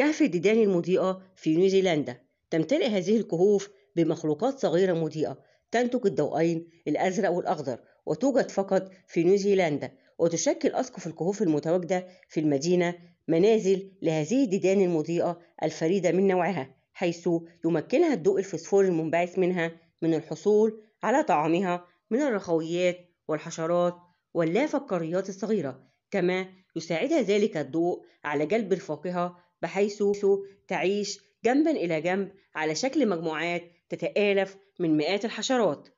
كهف الديدان المضيئة في نيوزيلندا تمتلئ هذه الكهوف بمخلوقات صغيرة مضيئة تنتج الضوئين الأزرق والأخضر وتوجد فقط في نيوزيلندا وتشكل أسقف الكهوف المتواجدة في المدينة منازل لهذه الديدان المضيئة الفريدة من نوعها حيث يمكنها الضوء الفسفوري المنبعث منها من الحصول على طعامها من الرخويات والحشرات واللافقاريات الصغيرة كما يساعدها ذلك الضوء على جلب الفاكهة بحيث تعيش جنبا إلى جنب على شكل مجموعات تتآلف من مئات الحشرات